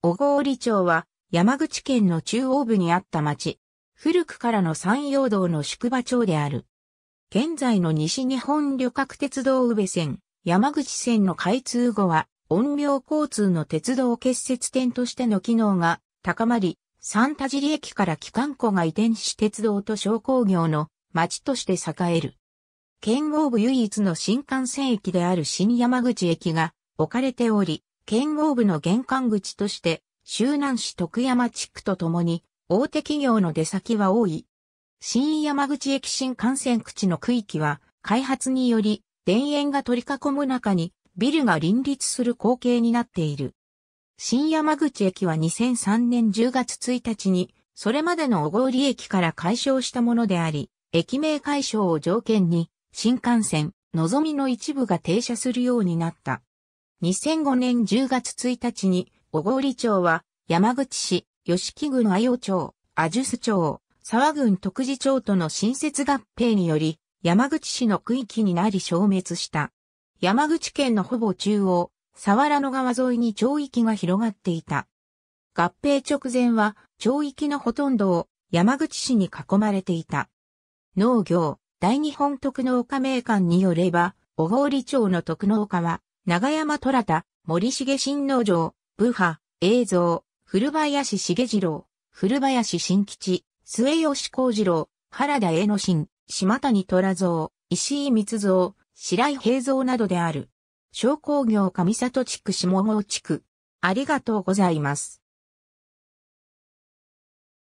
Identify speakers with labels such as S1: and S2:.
S1: 小郡町は山口県の中
S2: 央部にあった町。古くからの山陽道の宿場町である。現在の西日本旅客鉄道宇部線、山口線の開通後は、音量交通の鉄道結節点としての機能が高まり、三田尻駅から機関庫が移転し鉄道と商工業の町として栄える。県央部唯一の新幹線駅である新山口駅が置かれており、剣豪部の玄関口として、周南市徳山地区とともに、大手企業の出先は多い。新山口駅新幹線口の区域は、開発により、田園が取り囲む中に、ビルが林立する光景になっている。新山口駅は2003年10月1日に、それまでの小郡駅から解消したものであり、駅名解消を条件に、新幹線、のぞみの一部が停車するようになった。2005年10月1日に、小郡町は、山口市、吉木郡阿陽町、阿寿須町、沢郡徳地町との新設合併により、山口市の区域になり消滅した。山口県のほぼ中央、沢原の川沿いに町域が広がっていた。合併直前は、町域のほとんどを山口市に囲まれていた。農業、大日本特農家名館によれば、小郡町の特農家は、長山虎田、森重新農場、部派、映像、古林重次郎、古林新吉、末吉幸次郎、原田栄之進、島谷虎蔵、石井光蔵、白井平蔵などである。商工業上里地区下
S1: 郷地区。ありがとうございます。